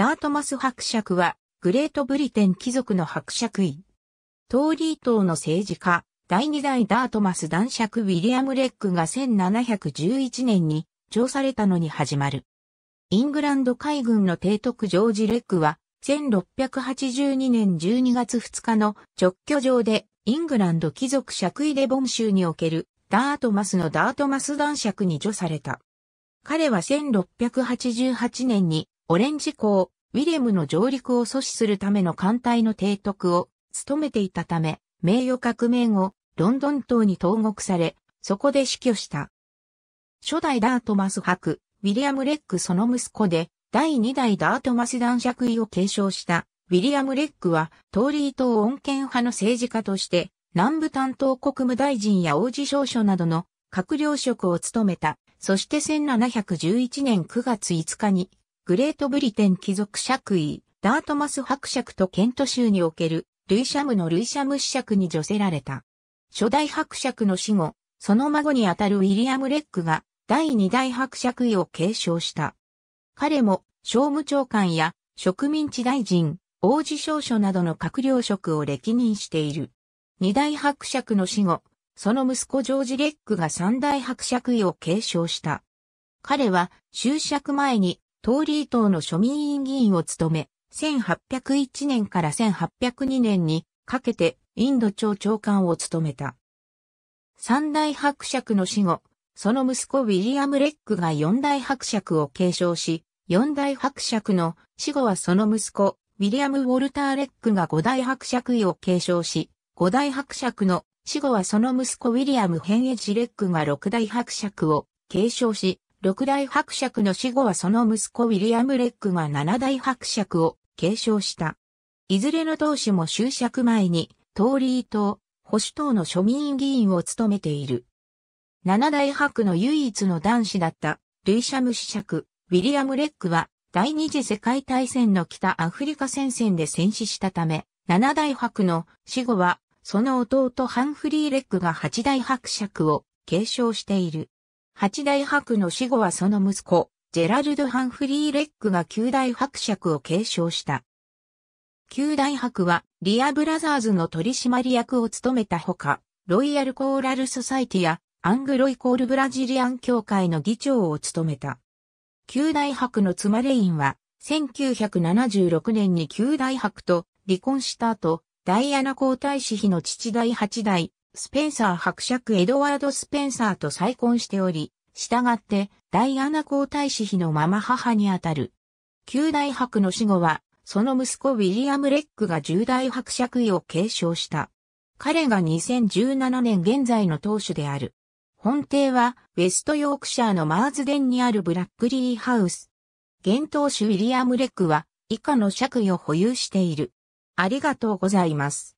ダートマス伯爵は、グレートブリテン貴族の伯爵位。トーリー島の政治家、第二代ダートマス男爵ウィリアム・レックが1711年に、調されたのに始まる。イングランド海軍の提督ジョージ・レックは、1682年12月2日の直居場で、イングランド貴族爵位レボン州における、ダートマスのダートマス男爵に除された。彼は1688年に、オレンジ港、ウィレムの上陸を阻止するための艦隊の提督を務めていたため、名誉革命後、ロンドン島に投獄され、そこで死去した。初代ダートマス博、ウィリアム・レックその息子で、第2代ダートマス男爵位を継承したウィリアム・レックは、トーリー島穏健派の政治家として、南部担当国務大臣や王子少書などの閣僚職を務めた。そして1711年9月5日にグレートブリテン貴族爵位、ダートマス伯爵とケント州における、ルイシャムのルイシャム子爵に除せられた。初代伯爵の死後、その孫にあたるウィリアム・レックが、第二代伯爵位を継承した。彼も、商務長官や、植民地大臣、王子少書などの閣僚職を歴任している。二代伯爵の死後、その息子ジョージ・レックが三代伯爵位を継承した。彼は、就職前に東リー党の庶民委員議員を務め、1801年から1802年にかけてインド庁長官を務めた。三大伯爵の死後、その息子ウィリアム・レックが四大伯爵を継承し、四大伯爵の死後はその息子、ウィリアム・ウォルター・レックが五大伯爵位を継承し、五大伯爵の死後はその息子ウィリアム・ヘンエジ・レックが六大伯爵を継承し、六大伯爵の死後はその息子ウィリアム・レックが七大伯爵を継承した。いずれの当主も終職前に、トーリー党、保守党の庶民議員を務めている。七大伯の唯一の男子だった、ルイシャム子爵、ウィリアム・レックは、第二次世界大戦の北アフリカ戦線で戦死したため、七大伯の死後は、その弟ハンフリー・レックが八大伯爵を継承している。八大伯の死後はその息子、ジェラルド・ハンフリー・レックが九大伯爵を継承した。九大伯は、リア・ブラザーズの取締役を務めたほか、ロイヤル・コーラル・ソサイティや、アングロイコール・ブラジリアン協会の議長を務めた。九大伯の妻レインは、1976年に九大伯と離婚した後、ダイアナ皇太子妃の父第八代、スペンサー伯爵エドワード・スペンサーと再婚しており、従って、ダイアナ皇太子妃のまま母にあたる。旧大伯の死後は、その息子ウィリアム・レックが重大伯爵位を継承した。彼が2017年現在の当主である。本邸は、ウェストヨークシャーのマーズデンにあるブラックリーハウス。現当主ウィリアム・レックは、以下の爵位を保有している。ありがとうございます。